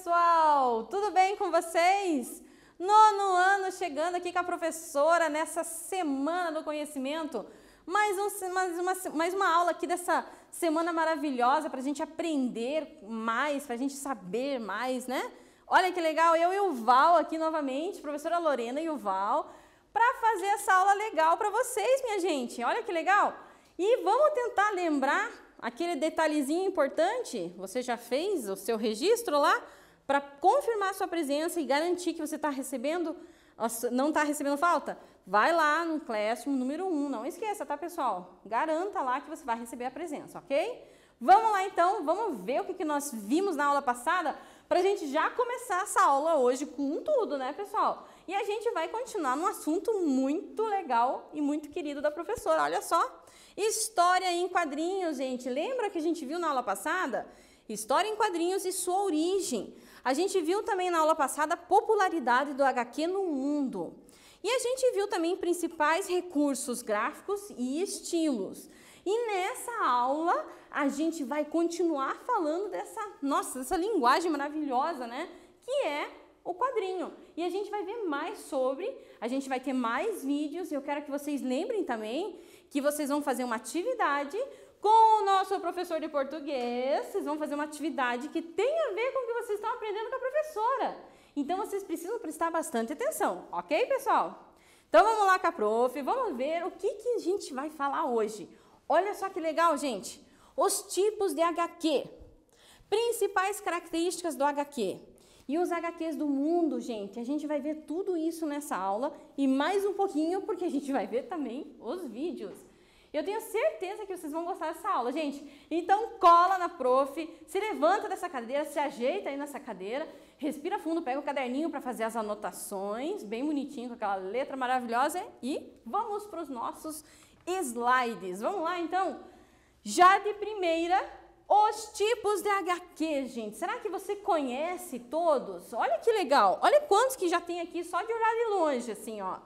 pessoal! Tudo bem com vocês? Nono ano chegando aqui com a professora nessa semana do conhecimento. Mais, um, mais, uma, mais uma aula aqui dessa semana maravilhosa para a gente aprender mais, para a gente saber mais, né? Olha que legal, eu e o Val aqui novamente, professora Lorena e o Val, para fazer essa aula legal para vocês, minha gente. Olha que legal! E vamos tentar lembrar aquele detalhezinho importante, você já fez o seu registro lá? para confirmar sua presença e garantir que você está recebendo, não está recebendo falta, vai lá no Classroom número 1, não esqueça, tá pessoal? Garanta lá que você vai receber a presença, ok? Vamos lá então, vamos ver o que, que nós vimos na aula passada para a gente já começar essa aula hoje com tudo, né pessoal? E a gente vai continuar num assunto muito legal e muito querido da professora, olha só. História em quadrinhos, gente. Lembra que a gente viu na aula passada? História em quadrinhos e sua origem. A gente viu também na aula passada a popularidade do HQ no mundo. E a gente viu também principais recursos gráficos e estilos. E nessa aula a gente vai continuar falando dessa, nossa, dessa linguagem maravilhosa, né? Que é o quadrinho. E a gente vai ver mais sobre, a gente vai ter mais vídeos. Eu quero que vocês lembrem também que vocês vão fazer uma atividade com o nosso professor de português, vocês vão fazer uma atividade que tem a ver com o que vocês estão aprendendo com a professora. Então vocês precisam prestar bastante atenção, ok, pessoal? Então vamos lá com a prof, vamos ver o que, que a gente vai falar hoje. Olha só que legal, gente. Os tipos de HQ. Principais características do HQ. E os HQs do mundo, gente. A gente vai ver tudo isso nessa aula e mais um pouquinho, porque a gente vai ver também os vídeos. Eu tenho certeza que vocês vão gostar dessa aula, gente. Então cola na prof, se levanta dessa cadeira, se ajeita aí nessa cadeira, respira fundo, pega o caderninho para fazer as anotações, bem bonitinho com aquela letra maravilhosa e vamos para os nossos slides. Vamos lá então. Já de primeira, os tipos de HQ, gente. Será que você conhece todos? Olha que legal. Olha quantos que já tem aqui só de olhar de longe, assim, ó.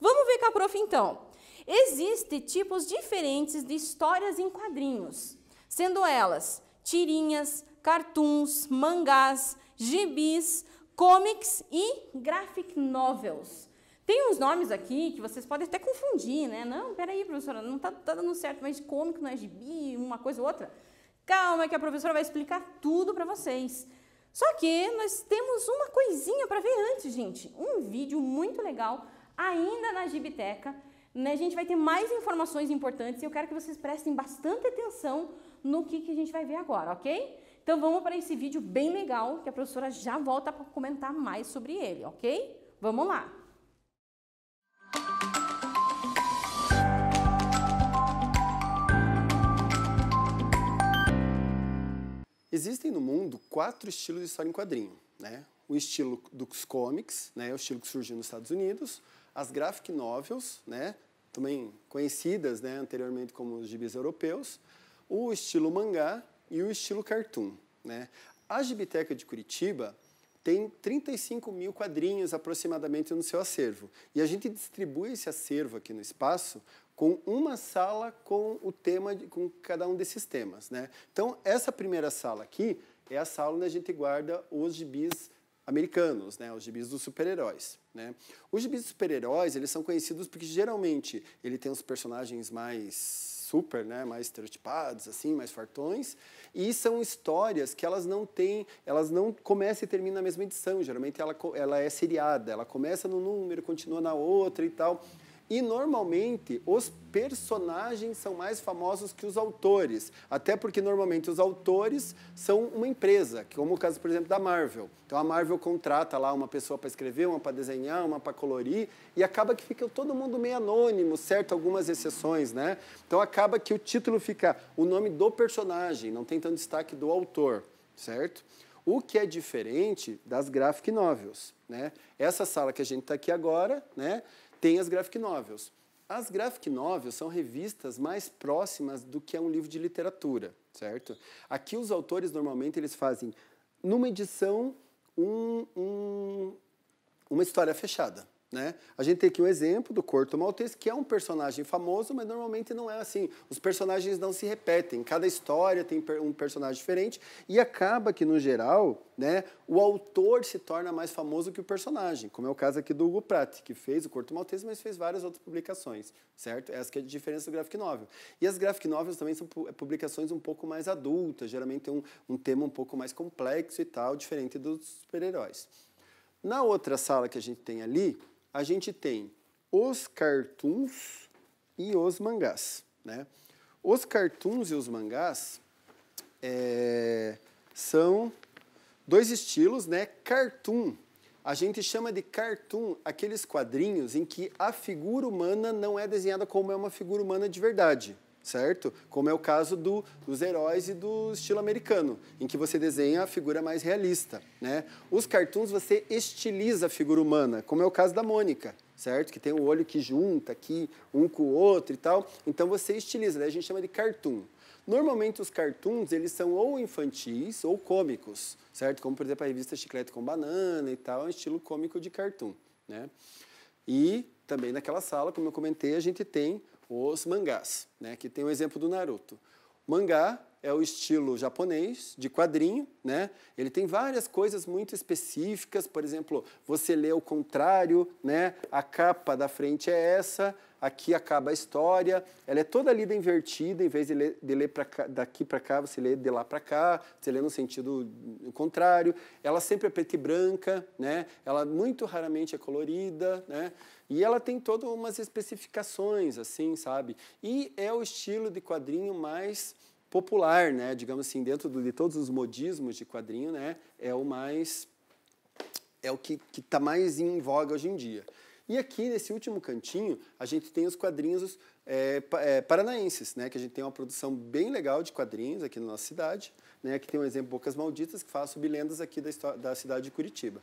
Vamos ver com a prof então. Existem tipos diferentes de histórias em quadrinhos, sendo elas tirinhas, cartoons, mangás, gibis, comics e graphic novels. Tem uns nomes aqui que vocês podem até confundir, né? Não, peraí, professora, não está tá dando certo, mas cômico não é gibi, uma coisa ou outra. Calma que a professora vai explicar tudo para vocês. Só que nós temos uma coisinha para ver antes, gente. Um vídeo muito legal ainda na Gibiteca né? A gente vai ter mais informações importantes e eu quero que vocês prestem bastante atenção no que, que a gente vai ver agora, ok? Então vamos para esse vídeo bem legal que a professora já volta para comentar mais sobre ele, ok? Vamos lá! Existem no mundo quatro estilos de história em quadrinho, né? O estilo dos comics, né? O estilo que surgiu nos Estados Unidos, as graphic novels, né, também conhecidas né, anteriormente como os gibis europeus, o estilo mangá e o estilo cartoon. Né? A Gibiteca de Curitiba tem 35 mil quadrinhos aproximadamente no seu acervo. E a gente distribui esse acervo aqui no espaço com uma sala com o tema, de, com cada um desses temas. Né? Então, essa primeira sala aqui é a sala onde a gente guarda os gibis americanos, né, os gibis dos super-heróis. Né? Os gibis dos super-heróis, eles são conhecidos porque geralmente ele tem os personagens mais super, né, mais estereotipados, assim, mais fartões, e são histórias que elas não têm, elas não começam e terminam na mesma edição, geralmente ela, ela é seriada, ela começa num número, continua na outra e tal. E normalmente os personagens são mais famosos que os autores, até porque normalmente os autores são uma empresa, como o caso, por exemplo, da Marvel. Então a Marvel contrata lá uma pessoa para escrever, uma para desenhar, uma para colorir, e acaba que fica todo mundo meio anônimo, certo? Algumas exceções, né? Então acaba que o título fica o nome do personagem, não tem tanto destaque do autor, certo? O que é diferente das graphic novels, né? Essa sala que a gente está aqui agora, né? tem as graphic novels. As graphic novels são revistas mais próximas do que é um livro de literatura, certo? Aqui os autores normalmente eles fazem numa edição um, um, uma história fechada. Né? A gente tem aqui o exemplo do Corto Maltese, que é um personagem famoso, mas normalmente não é assim. Os personagens não se repetem. Cada história tem um personagem diferente e acaba que, no geral, né, o autor se torna mais famoso que o personagem, como é o caso aqui do Hugo Pratt, que fez o Corto Maltese, mas fez várias outras publicações, certo? Essa que é a diferença do graphic novel. E as graphic novels também são publicações um pouco mais adultas, geralmente tem um, um tema um pouco mais complexo e tal, diferente dos super-heróis. Na outra sala que a gente tem ali, a gente tem os cartoons e os mangás. Né? Os cartoons e os mangás é, são dois estilos, né? Cartoon. A gente chama de cartoon aqueles quadrinhos em que a figura humana não é desenhada como é uma figura humana de verdade certo? Como é o caso do, dos heróis e do estilo americano, em que você desenha a figura mais realista, né? Os cartoons você estiliza a figura humana, como é o caso da Mônica, certo? Que tem o olho que junta aqui um com o outro e tal. Então você estiliza, né? a gente chama de cartoon. Normalmente os cartoons, eles são ou infantis ou cômicos, certo? Como por exemplo a revista Chiclete com Banana e tal, é um estilo cômico de cartoon, né? E também naquela sala, como eu comentei, a gente tem os mangás, né? que tem o um exemplo do Naruto. mangá é o estilo japonês, de quadrinho, né? Ele tem várias coisas muito específicas, por exemplo, você lê o contrário, né? A capa da frente é essa, aqui acaba a história, ela é toda lida invertida, em vez de ler, de ler pra cá, daqui para cá, você lê de lá para cá, você lê no sentido contrário. Ela sempre é preta e branca, né? ela muito raramente é colorida, né? e ela tem todas umas especificações, assim, sabe? E é o estilo de quadrinho mais popular, né? digamos assim, dentro de todos os modismos de quadrinho, né? é o mais é o que está mais em voga hoje em dia. E aqui nesse último cantinho a gente tem os quadrinhos é, é, paranaenses, né? Que a gente tem uma produção bem legal de quadrinhos aqui na nossa cidade, né? Aqui tem um exemplo Bocas Malditas que fala sobre lendas aqui da, da cidade de Curitiba.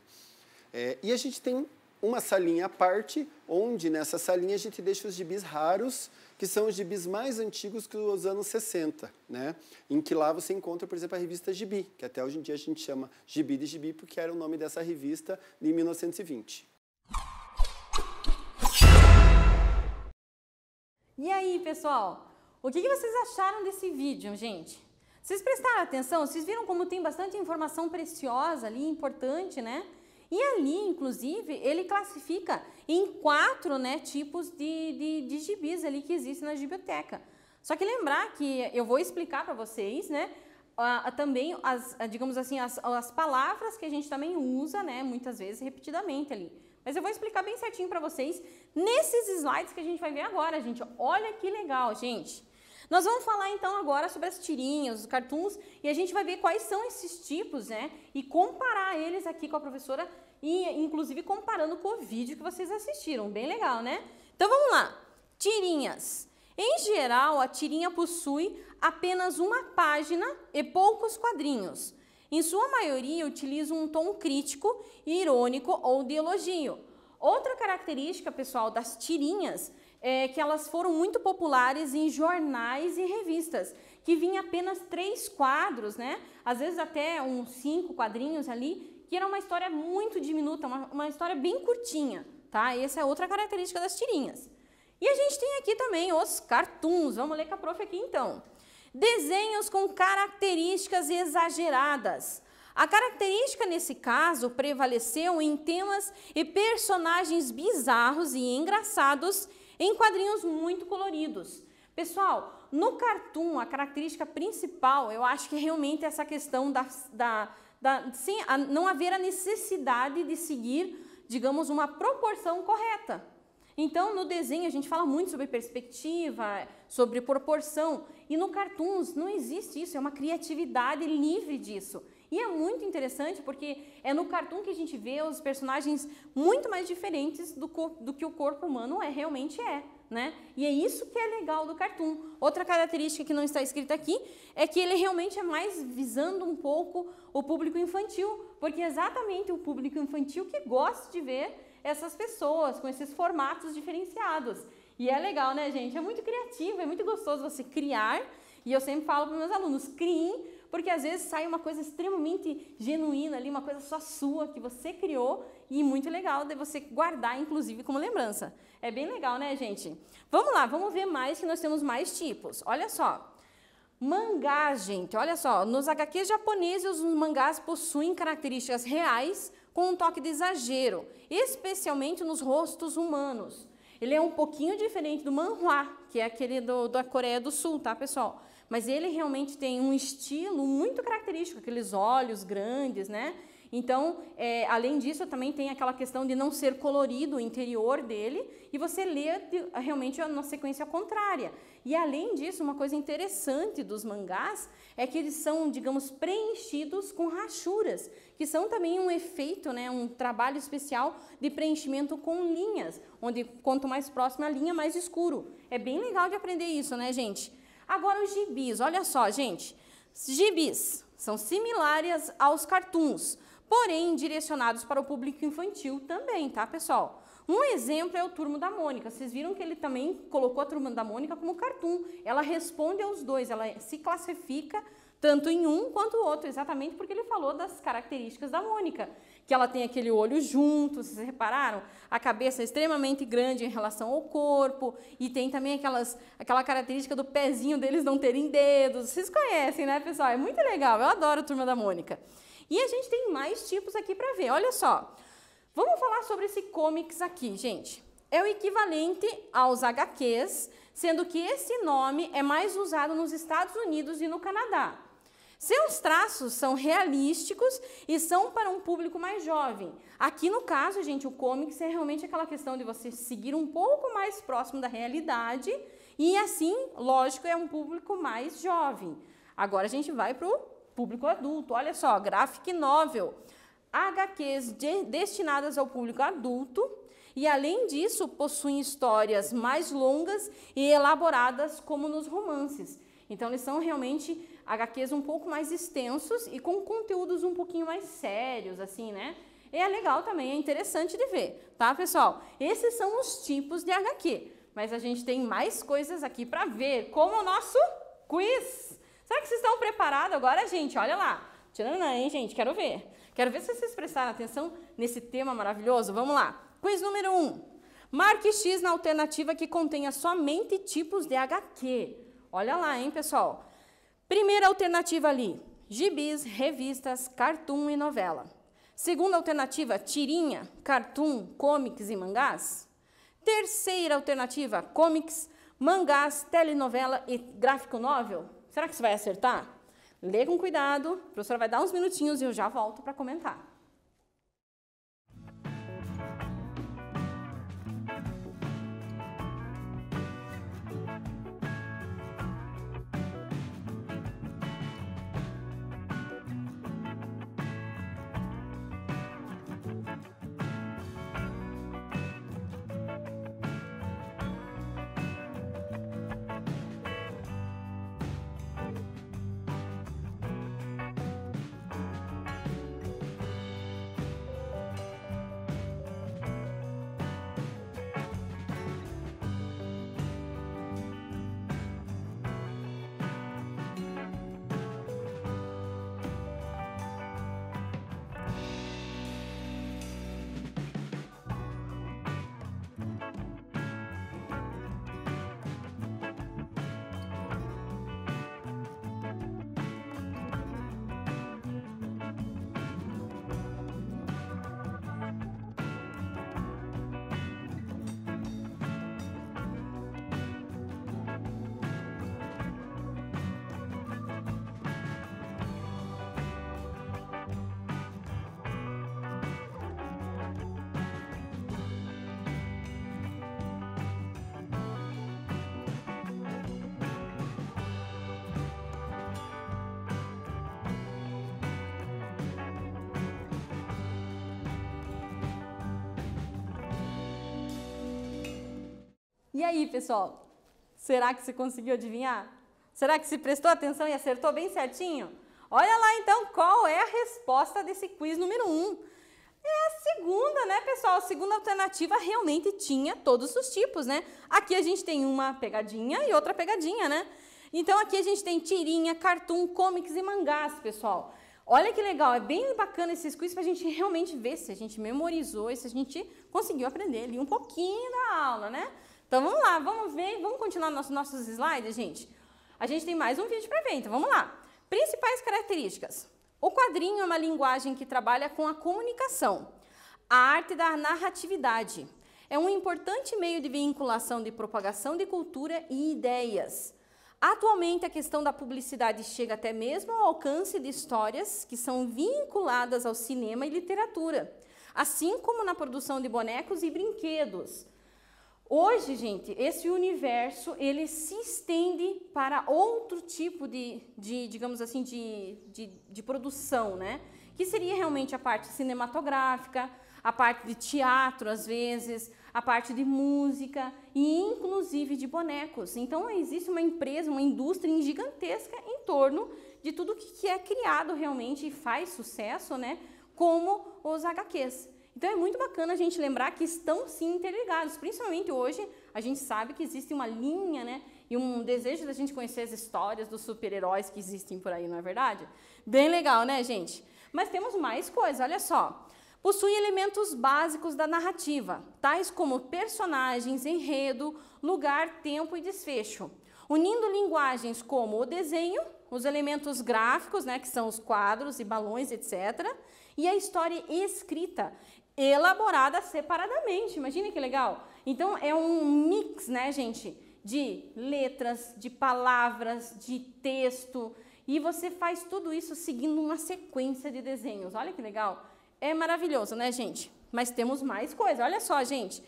É, e a gente tem uma salinha à parte, onde nessa salinha a gente deixa os gibis raros, que são os gibis mais antigos que os anos 60, né? Em que lá você encontra, por exemplo, a revista Gibi, que até hoje em dia a gente chama Gibi de Gibi porque era o nome dessa revista de 1920. E aí, pessoal? O que, vocês acharam desse vídeo, gente? Vocês prestaram atenção? Vocês viram como tem bastante informação preciosa ali, importante, né? E ali, inclusive, ele classifica em quatro né, tipos de, de, de gibis ali que existem na biblioteca. Só que lembrar que eu vou explicar para vocês, né? também as, digamos assim, as, as palavras que a gente também usa, né? Muitas vezes repetidamente ali. Mas eu vou explicar bem certinho para vocês nesses slides que a gente vai ver agora, gente. Olha que legal, gente. Nós vamos falar então agora sobre as tirinhas, os cartoons, e a gente vai ver quais são esses tipos, né? E comparar eles aqui com a professora, e inclusive comparando com o vídeo que vocês assistiram. Bem legal, né? Então vamos lá. Tirinhas. Em geral, a tirinha possui apenas uma página e poucos quadrinhos em sua maioria utilizam um tom crítico, irônico ou de elogio. Outra característica, pessoal, das tirinhas é que elas foram muito populares em jornais e revistas, que vinha apenas três quadros, né? Às vezes até uns cinco quadrinhos ali, que era uma história muito diminuta, uma, uma história bem curtinha, tá? Essa é outra característica das tirinhas. E a gente tem aqui também os cartoons. Vamos ler com a prof aqui então desenhos com características exageradas. A característica nesse caso prevaleceu em temas e personagens bizarros e engraçados em quadrinhos muito coloridos. Pessoal, no cartoon, a característica principal, eu acho que é realmente essa questão da, da, da sem, a, não haver a necessidade de seguir, digamos, uma proporção correta. Então, no desenho a gente fala muito sobre perspectiva, sobre proporção, e no cartoons não existe isso, é uma criatividade livre disso. E é muito interessante porque é no cartoon que a gente vê os personagens muito mais diferentes do, do que o corpo humano é realmente é. Né? E é isso que é legal do cartoon. Outra característica que não está escrita aqui é que ele realmente é mais visando um pouco o público infantil, porque é exatamente o público infantil que gosta de ver essas pessoas, com esses formatos diferenciados. E é legal, né, gente? É muito criativo, é muito gostoso você criar. E eu sempre falo para meus alunos, criem porque às vezes sai uma coisa extremamente genuína ali, uma coisa só sua que você criou e muito legal de você guardar, inclusive, como lembrança. É bem legal, né, gente? Vamos lá, vamos ver mais que nós temos mais tipos. Olha só. Mangá, gente, olha só, nos HQs japoneses os mangás possuem características reais com um toque de exagero, especialmente nos rostos humanos. Ele é um pouquinho diferente do manhua, que é aquele do, da Coreia do Sul, tá, pessoal? Mas ele realmente tem um estilo muito característico, aqueles olhos grandes, né? Então, é, além disso, também tem aquela questão de não ser colorido o interior dele e você lê realmente na sequência contrária. E além disso, uma coisa interessante dos mangás é que eles são, digamos, preenchidos com rachuras, que são também um efeito, né, um trabalho especial de preenchimento com linhas, onde quanto mais próxima a linha, mais escuro. É bem legal de aprender isso, né, gente? Agora os gibis, olha só, gente. Gibis são similares aos cartuns porém direcionados para o público infantil também, tá, pessoal? Um exemplo é o Turmo da Mônica. Vocês viram que ele também colocou a Turma da Mônica como cartoon. Ela responde aos dois, ela se classifica tanto em um quanto o outro, exatamente porque ele falou das características da Mônica, que ela tem aquele olho junto, vocês repararam? A cabeça é extremamente grande em relação ao corpo e tem também aquelas, aquela característica do pezinho deles não terem dedos. Vocês conhecem, né, pessoal? É muito legal, eu adoro a Turma da Mônica. E a gente tem mais tipos aqui para ver. Olha só. Vamos falar sobre esse comics aqui, gente. É o equivalente aos HQs, sendo que esse nome é mais usado nos Estados Unidos e no Canadá. Seus traços são realísticos e são para um público mais jovem. Aqui no caso, gente, o comics é realmente aquela questão de você seguir um pouco mais próximo da realidade e assim, lógico, é um público mais jovem. Agora a gente vai para o público adulto. Olha só, graphic novel, HQs de, destinadas ao público adulto e, além disso, possuem histórias mais longas e elaboradas como nos romances. Então, eles são realmente HQs um pouco mais extensos e com conteúdos um pouquinho mais sérios, assim, né? E é legal também, é interessante de ver, tá, pessoal? Esses são os tipos de HQ, mas a gente tem mais coisas aqui para ver, como o nosso quiz. Será que vocês estão preparados agora, gente? Olha lá. Tchananã, hein, gente? Quero ver. Quero ver se vocês prestaram atenção nesse tema maravilhoso. Vamos lá. Quiz número 1. Um. Marque X na alternativa que contenha somente tipos de HQ. Olha lá, hein, pessoal? Primeira alternativa ali: gibis, revistas, cartoon e novela. Segunda alternativa: tirinha, cartoon, comics e mangás. Terceira alternativa: comics, mangás, telenovela e gráfico novel. Será que você vai acertar? Lê com cuidado, a professora vai dar uns minutinhos e eu já volto para comentar. E aí, pessoal? Será que você conseguiu adivinhar? Será que se prestou atenção e acertou bem certinho? Olha lá então qual é a resposta desse quiz número 1. Um. É a segunda, né, pessoal? A segunda alternativa realmente tinha todos os tipos, né? Aqui a gente tem uma pegadinha e outra pegadinha, né? Então aqui a gente tem tirinha, cartoon, comics e mangás, pessoal. Olha que legal, é bem bacana esses quiz para a gente realmente ver se a gente memorizou, se a gente conseguiu aprender ali um pouquinho da aula, né? Então vamos lá, vamos ver, vamos continuar nossos, nossos slides, gente. A gente tem mais um vídeo para ver, então vamos lá. Principais características. O quadrinho é uma linguagem que trabalha com a comunicação, a arte da narratividade. É um importante meio de vinculação de propagação de cultura e ideias. Atualmente, a questão da publicidade chega até mesmo ao alcance de histórias que são vinculadas ao cinema e literatura, assim como na produção de bonecos e brinquedos. Hoje, gente, esse universo ele se estende para outro tipo de, de digamos assim, de, de, de, produção, né? Que seria realmente a parte cinematográfica, a parte de teatro, às vezes, a parte de música e, inclusive, de bonecos. Então, existe uma empresa, uma indústria gigantesca em torno de tudo que é criado realmente e faz sucesso, né? Como os HQs. Então é muito bacana a gente lembrar que estão sim interligados, principalmente hoje a gente sabe que existe uma linha, né? E um desejo da gente conhecer as histórias dos super-heróis que existem por aí, não é verdade? Bem legal, né, gente? Mas temos mais coisas, olha só. Possui elementos básicos da narrativa, tais como personagens, enredo, lugar, tempo e desfecho. Unindo linguagens como o desenho, os elementos gráficos, né, que são os quadros e balões, etc., e a história escrita, elaborada separadamente. Imagina que legal! Então é um mix, né, gente, de letras, de palavras, de texto, e você faz tudo isso seguindo uma sequência de desenhos. Olha que legal! É maravilhoso, né, gente? Mas temos mais coisa. Olha só, gente.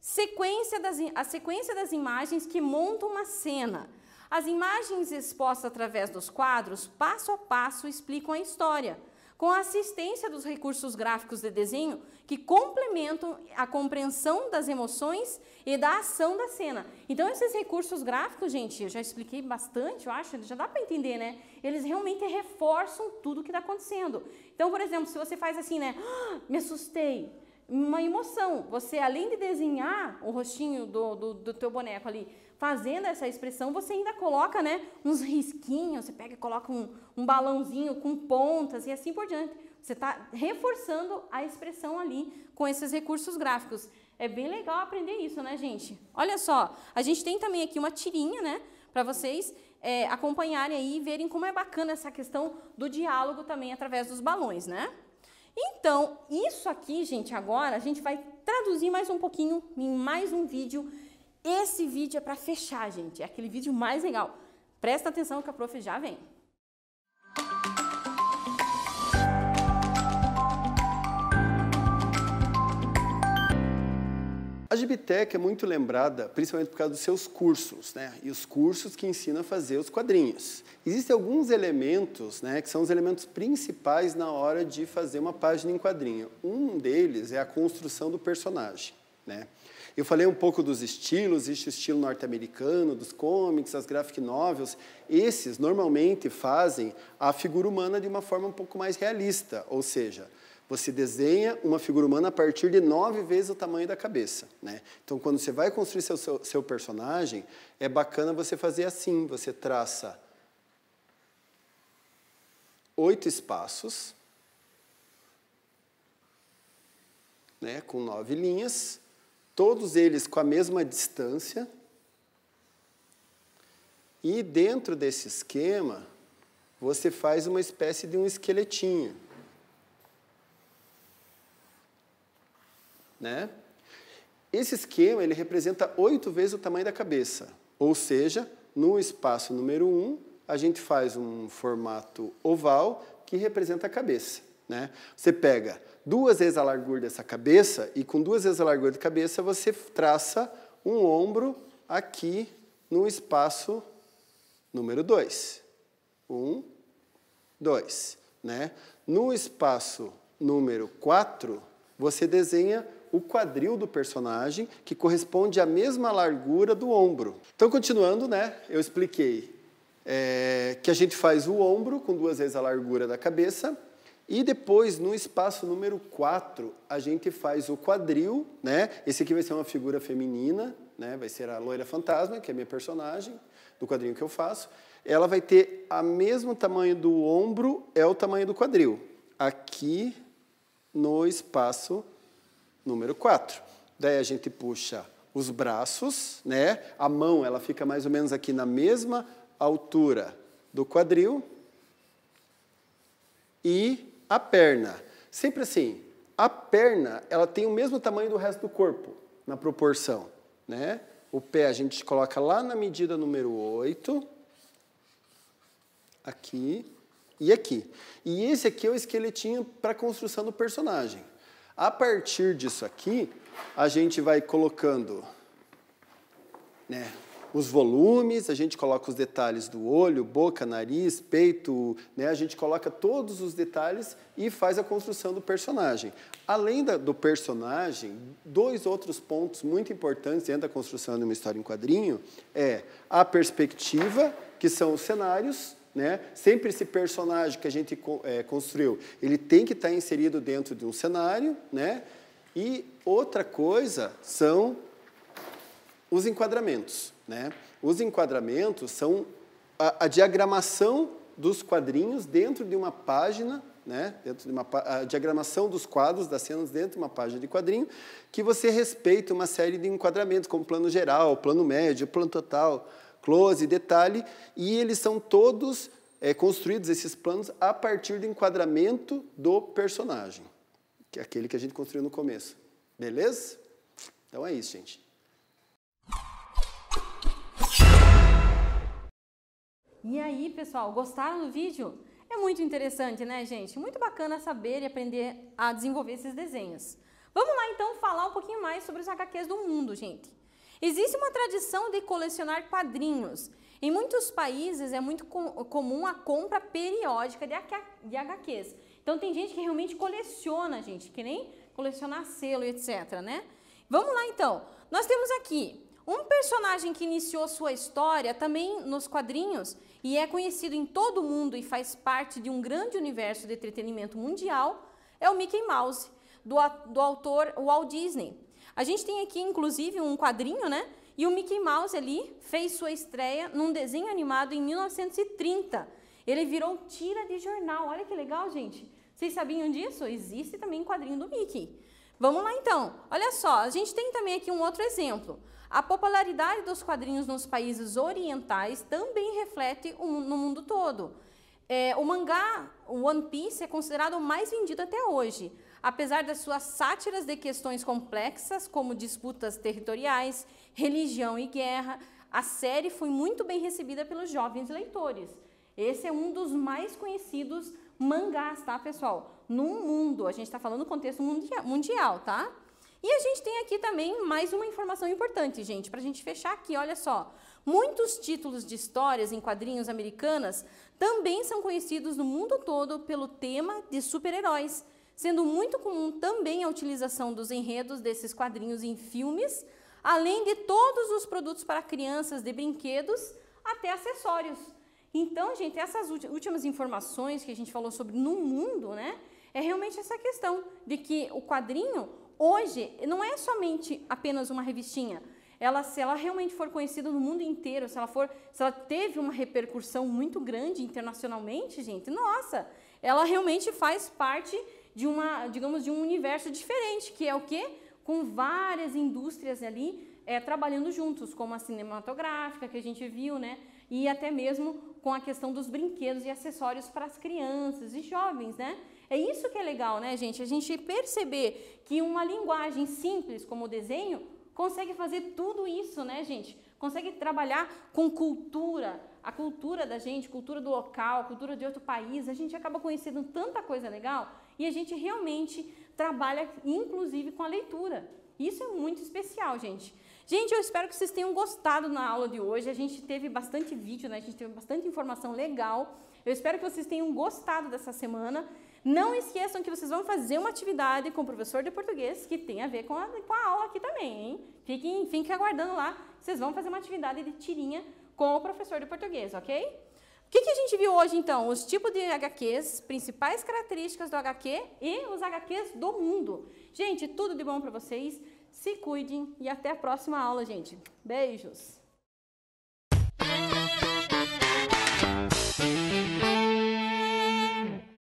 Sequência das, a sequência das imagens que monta uma cena. As imagens expostas através dos quadros, passo a passo, explicam a história com a assistência dos recursos gráficos de desenho que complementam a compreensão das emoções e da ação da cena. Então esses recursos gráficos, gente, eu já expliquei bastante, eu acho, já dá para entender, né? Eles realmente reforçam tudo o que está acontecendo. Então, por exemplo, se você faz assim, né? Ah, me assustei, uma emoção. Você, além de desenhar o rostinho do, do, do teu boneco ali, fazendo essa expressão, você ainda coloca né, uns risquinhos, você pega e coloca um, um balãozinho com pontas e assim por diante. Você está reforçando a expressão ali com esses recursos gráficos. É bem legal aprender isso, né, gente? Olha só, a gente tem também aqui uma tirinha, né, para vocês é, acompanharem aí e verem como é bacana essa questão do diálogo também através dos balões, né? Então, isso aqui, gente, agora a gente vai traduzir mais um pouquinho em mais um vídeo esse vídeo é para fechar, gente. É aquele vídeo mais legal. Presta atenção que a prof já vem. A Gibitec é muito lembrada, principalmente por causa dos seus cursos, né? E os cursos que ensinam a fazer os quadrinhos. Existem alguns elementos, né, que são os elementos principais na hora de fazer uma página em quadrinho. Um deles é a construção do personagem, né? Eu falei um pouco dos estilos, existe o estilo norte-americano, dos comics, as graphic novels. Esses normalmente fazem a figura humana de uma forma um pouco mais realista, ou seja, você desenha uma figura humana a partir de nove vezes o tamanho da cabeça. Né? Então, quando você vai construir seu, seu, seu personagem, é bacana você fazer assim: você traça oito espaços, né, com nove linhas, todos eles com a mesma distância. E dentro desse esquema, você faz uma espécie de um esqueletinho. Né? Esse esquema ele representa oito vezes o tamanho da cabeça. Ou seja, no espaço número um, a gente faz um formato oval que representa a cabeça. Né? Você pega duas vezes a largura dessa cabeça e com duas vezes a largura de cabeça você traça um ombro aqui no espaço número 2. 1, 2. Né? No espaço número 4, você desenha o quadril do personagem, que corresponde à mesma largura do ombro. Então, continuando, né? Eu expliquei é, que a gente faz o ombro com duas vezes a largura da cabeça, e depois, no espaço número 4, a gente faz o quadril, né? Esse aqui vai ser uma figura feminina, né? Vai ser a loira fantasma, que é a minha personagem, do quadrinho que eu faço. Ela vai ter a mesmo tamanho do ombro, é o tamanho do quadril. Aqui no espaço número 4. Daí a gente puxa os braços, né? A mão, ela fica mais ou menos aqui na mesma altura do quadril. E a perna, sempre assim, a perna ela tem o mesmo tamanho do resto do corpo, na proporção. Né? O pé a gente coloca lá na medida número 8, aqui e aqui. E esse aqui é o esqueletinho para a construção do personagem. A partir disso aqui, a gente vai colocando né, os volumes, a gente coloca os detalhes do olho, boca, nariz, peito, né? a gente coloca todos os detalhes e faz a construção do personagem. Além da, do personagem, dois outros pontos muito importantes dentro da construção de uma história em quadrinho é a perspectiva, que são os cenários, né? Sempre esse personagem que a gente é, construiu, ele tem que estar tá inserido dentro de um cenário, né? E outra coisa são os enquadramentos. Né? Os enquadramentos são a, a diagramação dos quadrinhos dentro de uma página né, dentro de uma a diagramação dos quadros, das cenas dentro de uma página de quadrinho, que você respeita uma série de enquadramentos, como plano geral, plano médio, plano total, close, detalhe, e eles são todos é, construídos, esses planos, a partir do enquadramento do personagem, que é aquele que a gente construiu no começo. Beleza? Então é isso, gente. E aí, pessoal, gostaram do vídeo? É muito interessante, né, gente? Muito bacana saber e aprender a desenvolver esses desenhos. Vamos lá, então, falar um pouquinho mais sobre os HQs do mundo, gente. Existe uma tradição de colecionar quadrinhos. Em muitos países é muito com comum a compra periódica de, de HQs. Então tem gente que realmente coleciona, gente, que nem colecionar selo, etc, né? Vamos lá então. Nós temos aqui um personagem que iniciou sua história também nos quadrinhos e é conhecido em todo o mundo e faz parte de um grande universo de entretenimento mundial, é o Mickey Mouse, do, do autor Walt Disney. A gente tem aqui, inclusive, um quadrinho, né? E o Mickey Mouse ali fez sua estreia num desenho animado em 1930. Ele virou tira de jornal. Olha que legal, gente. Vocês sabiam disso? Existe também um quadrinho do Mickey. Vamos lá então. Olha só, a gente tem também aqui um outro exemplo. A popularidade dos quadrinhos nos países orientais também reflete um, no mundo todo. É, o mangá One Piece é considerado o mais vendido até hoje, apesar das suas sátiras de questões complexas, como disputas territoriais, religião e guerra. A série foi muito bem recebida pelos jovens leitores. Esse é um dos mais conhecidos mangás, tá, pessoal? No mundo, a gente está falando no contexto mundial, tá? E a gente tem aqui também mais uma informação importante, gente, para a gente fechar aqui, olha só. Muitos títulos de histórias em quadrinhos americanas também são conhecidos no mundo todo pelo tema de super-heróis, sendo muito comum também a utilização dos enredos desses quadrinhos em filmes, além de todos os produtos para crianças, de brinquedos até acessórios. Então, gente, essas últimas informações que a gente falou sobre no mundo, né? É realmente essa questão de que o quadrinho hoje não é somente apenas uma revistinha. Ela, se ela realmente for conhecida no mundo inteiro, se ela for, se ela teve uma repercussão muito grande internacionalmente, gente, nossa, ela realmente faz parte de uma, digamos, de um universo diferente, que é o quê? Com várias indústrias ali é, trabalhando juntos, como a cinematográfica que a gente viu, né? E até mesmo com a questão dos brinquedos e acessórios para as crianças e jovens, né? É isso que é legal, né, gente? A gente perceber que uma linguagem simples como o desenho consegue fazer tudo isso, né, gente? Consegue trabalhar com cultura, a cultura da gente, cultura do local, cultura de outro país. A gente acaba conhecendo tanta coisa legal e a gente realmente trabalha, inclusive, com a leitura. Isso é muito especial, gente. Gente, eu espero que vocês tenham gostado na aula de hoje. A gente teve bastante vídeo, né? A gente teve bastante informação legal. Eu espero que vocês tenham gostado dessa semana. Não esqueçam que vocês vão fazer uma atividade com o professor de português que tem a ver com a, com a aula aqui também, hein? Fiquem, fiquem aguardando lá, vocês vão fazer uma atividade de tirinha com o professor de português, ok? O que, que a gente viu hoje, então? Os tipos de HQs, principais características do HQ e os HQs do mundo. Gente, tudo de bom para vocês. Se cuidem e até a próxima aula, gente. Beijos!